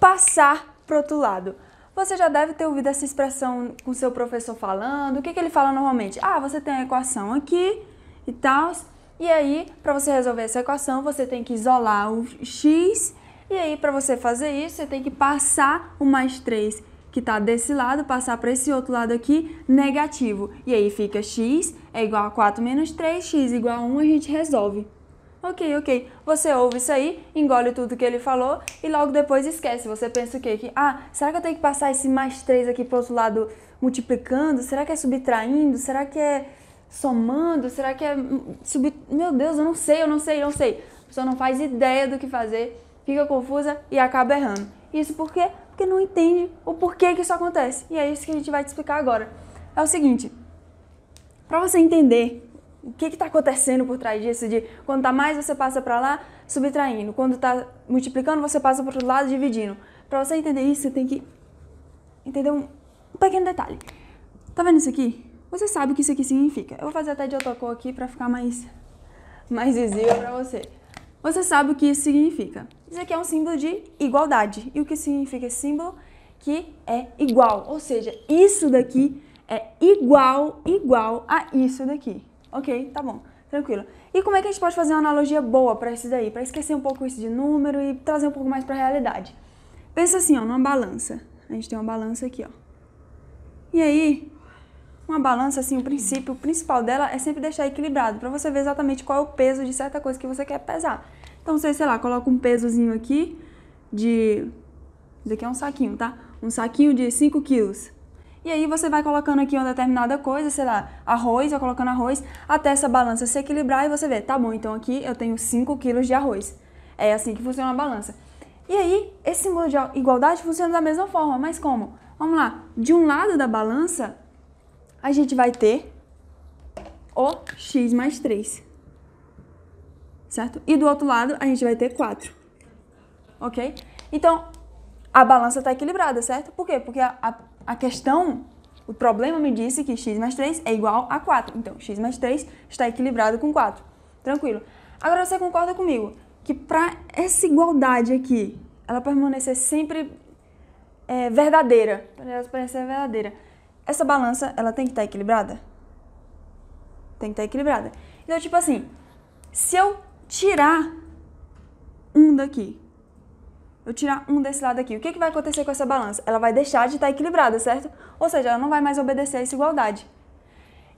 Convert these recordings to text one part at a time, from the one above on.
passar para outro lado. Você já deve ter ouvido essa expressão com seu professor falando. O que, que ele fala normalmente? Ah, você tem a equação aqui e tal. E aí, para você resolver essa equação, você tem que isolar o x. E aí, para você fazer isso, você tem que passar o mais 3 que está desse lado, passar para esse outro lado aqui, negativo. E aí fica x é igual a 4 menos 3, x igual a 1, a gente resolve. Ok, ok. Você ouve isso aí, engole tudo que ele falou e logo depois esquece. Você pensa o quê? Que, ah, será que eu tenho que passar esse mais 3 aqui pro outro lado multiplicando? Será que é subtraindo? Será que é somando? Será que é sub... Meu Deus, eu não sei, eu não sei, eu não sei. A pessoa não faz ideia do que fazer, fica confusa e acaba errando. Isso por quê? Porque não entende o porquê que isso acontece. E é isso que a gente vai te explicar agora. É o seguinte, para você entender o que está acontecendo por trás disso? De quando está mais, você passa para lá, subtraindo. Quando está multiplicando, você passa para o outro lado, dividindo. Para você entender isso, você tem que entender um pequeno detalhe. Tá vendo isso aqui? Você sabe o que isso aqui significa. Eu vou fazer até de autocor aqui para ficar mais, mais visível para você. Você sabe o que isso significa. Isso aqui é um símbolo de igualdade. E o que significa esse símbolo? Que é igual. Ou seja, isso daqui é igual, igual a isso daqui. Ok, tá bom, tranquilo. E como é que a gente pode fazer uma analogia boa para isso daí? Para esquecer um pouco isso de número e trazer um pouco mais para a realidade. Pensa assim, ó, numa balança. A gente tem uma balança aqui, ó. E aí, uma balança assim, o princípio o principal dela é sempre deixar equilibrado, para você ver exatamente qual é o peso de certa coisa que você quer pesar. Então, você, sei lá, coloca um pesozinho aqui de isso aqui é um saquinho, tá? Um saquinho de 5 quilos. E aí você vai colocando aqui uma determinada coisa, sei lá, arroz, vai colocando arroz, até essa balança se equilibrar e você vê, tá bom, então aqui eu tenho 5 quilos de arroz. É assim que funciona a balança. E aí, esse símbolo de igualdade funciona da mesma forma, mas como? Vamos lá, de um lado da balança, a gente vai ter o x mais 3, certo? E do outro lado, a gente vai ter 4, ok? Então, a balança está equilibrada, certo? Por quê? Porque a, a a questão, o problema me disse que x mais 3 é igual a 4. Então, x mais 3 está equilibrado com 4. Tranquilo. Agora você concorda comigo que para essa igualdade aqui, ela permanecer sempre é, verdadeira, para ela permanecer verdadeira, essa balança, ela tem que estar tá equilibrada? Tem que estar tá equilibrada. Então, tipo assim, se eu tirar um daqui eu tirar um desse lado aqui, o que, que vai acontecer com essa balança? Ela vai deixar de estar tá equilibrada, certo? Ou seja, ela não vai mais obedecer a essa igualdade.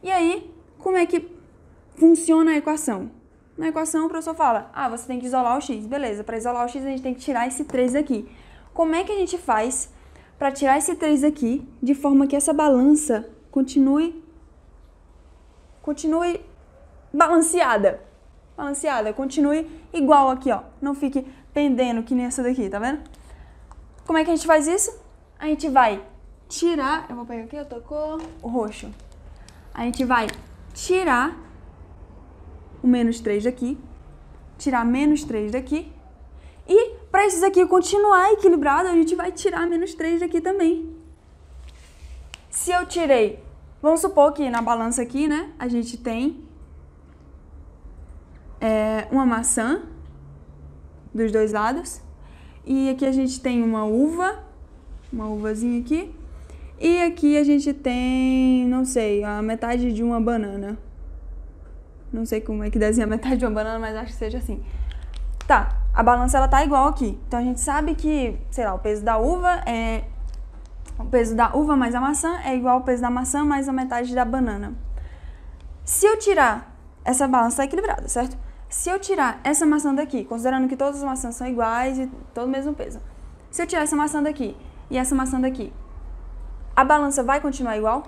E aí, como é que funciona a equação? Na equação, o professor fala, ah, você tem que isolar o x. Beleza, para isolar o x, a gente tem que tirar esse 3 aqui. Como é que a gente faz para tirar esse 3 aqui de forma que essa balança continue, continue balanceada? Balanceada, continue igual aqui, ó. Não fique pendendo, que nem essa daqui, tá vendo? Como é que a gente faz isso? A gente vai tirar, eu vou pegar aqui, eu tocou... o roxo. A gente vai tirar o menos 3 daqui, tirar menos 3 daqui, e para esses aqui continuar equilibrado, a gente vai tirar menos 3 daqui também. Se eu tirei, vamos supor que na balança aqui, né, a gente tem é, uma maçã dos dois lados. E aqui a gente tem uma uva, uma uvazinha aqui. E aqui a gente tem, não sei, a metade de uma banana. Não sei como é que desenha a metade de uma banana, mas acho que seja assim. Tá, a balança ela tá igual aqui. Então a gente sabe que, sei lá, o peso da uva é o peso da uva mais a maçã é igual ao peso da maçã mais a metade da banana. Se eu tirar essa balança tá equilibrada, certo? Se eu tirar essa maçã daqui, considerando que todas as maçãs são iguais e todo o mesmo peso, se eu tirar essa maçã daqui e essa maçã daqui, a balança vai continuar igual?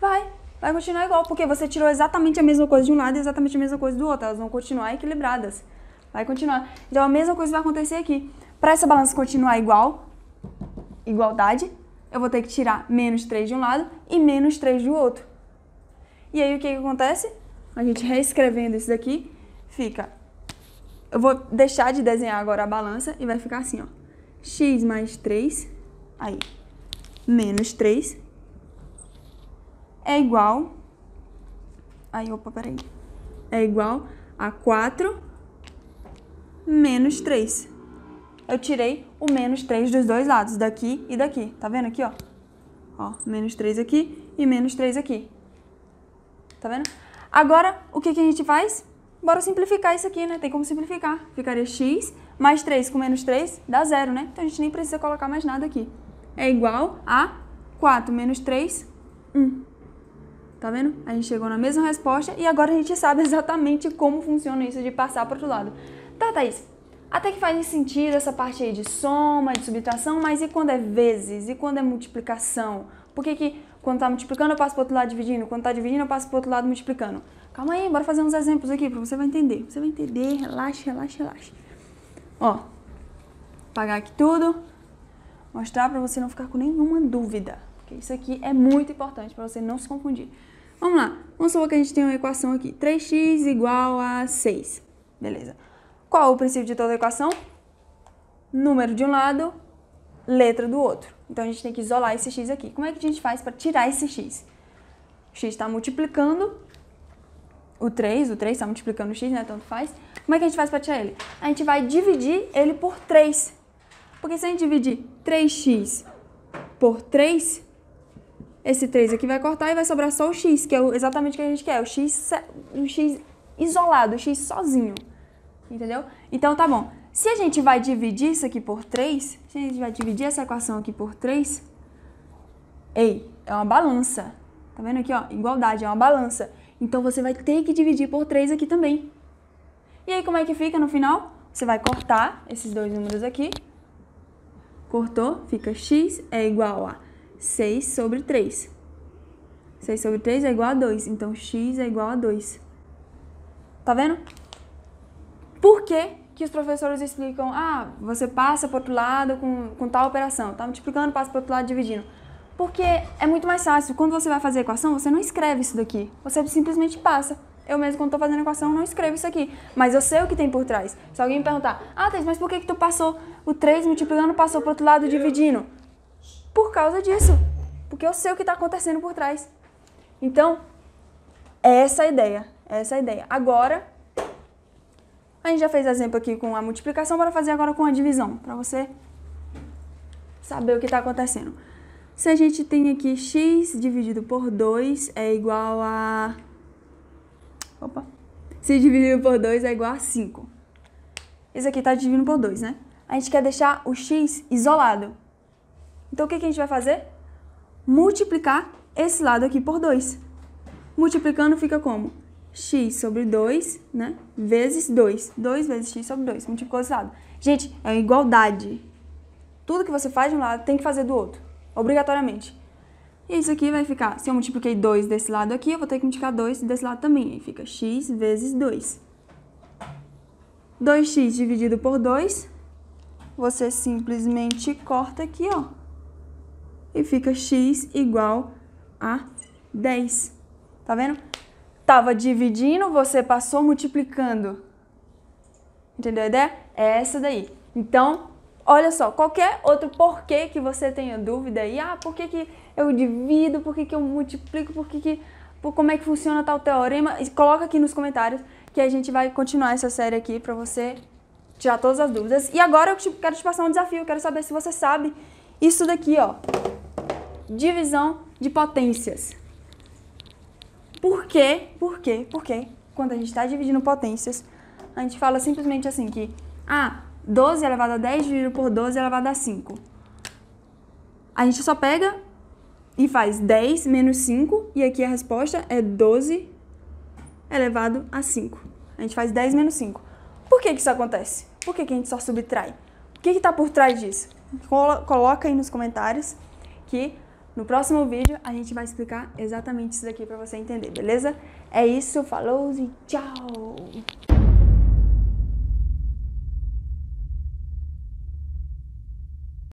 Vai, vai continuar igual, porque você tirou exatamente a mesma coisa de um lado e exatamente a mesma coisa do outro, elas vão continuar equilibradas. Vai continuar. Então a mesma coisa vai acontecer aqui. Para essa balança continuar igual, igualdade, eu vou ter que tirar menos 3 de um lado e menos 3 do outro. E aí o que, que acontece? a gente reescrevendo isso daqui, fica... Eu vou deixar de desenhar agora a balança e vai ficar assim, ó. x mais 3, aí, menos 3, é igual... Aí, opa, peraí. É igual a 4 menos 3. Eu tirei o menos 3 dos dois lados, daqui e daqui. Tá vendo aqui, ó? Ó, menos 3 aqui e menos 3 aqui. Tá vendo? Agora, o que, que a gente faz? Bora simplificar isso aqui, né? Tem como simplificar. Ficaria x mais 3 com menos 3 dá zero, né? Então a gente nem precisa colocar mais nada aqui. É igual a 4 menos 3, 1. Tá vendo? A gente chegou na mesma resposta e agora a gente sabe exatamente como funciona isso de passar para o outro lado. Tá, Thaís, até que faz sentido essa parte aí de soma, de subtração, mas e quando é vezes? E quando é multiplicação? Por que, que quando está multiplicando, eu passo para outro lado dividindo. Quando está dividindo, eu passo para outro lado multiplicando. Calma aí, bora fazer uns exemplos aqui, para você vai entender. Você vai entender, relaxa, relaxa, relaxa. Ó, apagar aqui tudo, mostrar para você não ficar com nenhuma dúvida. Porque isso aqui é muito importante para você não se confundir. Vamos lá, vamos supor que a gente tem uma equação aqui. 3x igual a 6. Beleza. Qual o princípio de toda equação? Número de um lado, letra do outro. Então a gente tem que isolar esse x aqui. Como é que a gente faz para tirar esse x? O x está multiplicando o 3, o 3 está multiplicando o x, né? Tanto faz. Como é que a gente faz para tirar ele? A gente vai dividir ele por 3. Porque se a gente dividir 3x por 3, esse 3 aqui vai cortar e vai sobrar só o x, que é exatamente o que a gente quer, o x, o x isolado, o x sozinho. Entendeu? Então tá bom. Se a gente vai dividir isso aqui por 3, se a gente vai dividir essa equação aqui por 3, ei, é uma balança. Tá vendo aqui, ó? Igualdade, é uma balança. Então você vai ter que dividir por 3 aqui também. E aí como é que fica no final? Você vai cortar esses dois números aqui. Cortou, fica x é igual a 6 sobre 3. 6 sobre 3 é igual a 2, então x é igual a 2. Tá vendo? Por quê? que os professores explicam, ah, você passa para outro lado com, com tal operação, tá multiplicando, passa para outro lado dividindo. Porque é muito mais fácil, quando você vai fazer a equação, você não escreve isso daqui, você simplesmente passa. Eu mesmo, quando estou fazendo a equação, não escrevo isso aqui, mas eu sei o que tem por trás. Se alguém me perguntar, ah, Thais, mas por que, que tu passou o 3 multiplicando, passou para outro lado dividindo? Por causa disso, porque eu sei o que está acontecendo por trás. Então, é essa a ideia, é essa a ideia. Agora, a gente já fez exemplo aqui com a multiplicação, bora fazer agora com a divisão, para você saber o que está acontecendo. Se a gente tem aqui x dividido por 2 é igual a... Opa! Se dividido por 2 é igual a 5. Isso aqui está dividido por 2, né? A gente quer deixar o x isolado. Então, o que, que a gente vai fazer? Multiplicar esse lado aqui por 2. Multiplicando fica como? x sobre 2, né? Vezes 2. 2 vezes x sobre 2, multiplicou esse lado. Gente, é uma igualdade. Tudo que você faz de um lado tem que fazer do outro, obrigatoriamente. E isso aqui vai ficar, se eu multipliquei 2 desse lado aqui, eu vou ter que multiplicar 2 desse lado também. Aí fica x vezes 2. 2x dividido por 2, você simplesmente corta aqui, ó. E fica x igual a 10. Tá vendo? Estava dividindo, você passou multiplicando. Entendeu a ideia? É essa daí. Então, olha só, qualquer outro porquê que você tenha dúvida aí, ah, por que, que eu divido, por que, que eu multiplico, por que, que por como é que funciona tal teorema, coloca aqui nos comentários que a gente vai continuar essa série aqui para você tirar todas as dúvidas. E agora eu te, quero te passar um desafio, eu quero saber se você sabe isso daqui, ó. Divisão de potências. Por quê? Por quê? Por quê? Quando a gente está dividindo potências, a gente fala simplesmente assim que ah, 12 elevado a 10 dividido por 12 elevado a 5. A gente só pega e faz 10 menos 5 e aqui a resposta é 12 elevado a 5. A gente faz 10 menos 5. Por que, que isso acontece? Por que, que a gente só subtrai? O que está por trás disso? Coloca aí nos comentários que no próximo vídeo a gente vai explicar exatamente isso daqui para você entender, beleza? É isso, falou e tchau!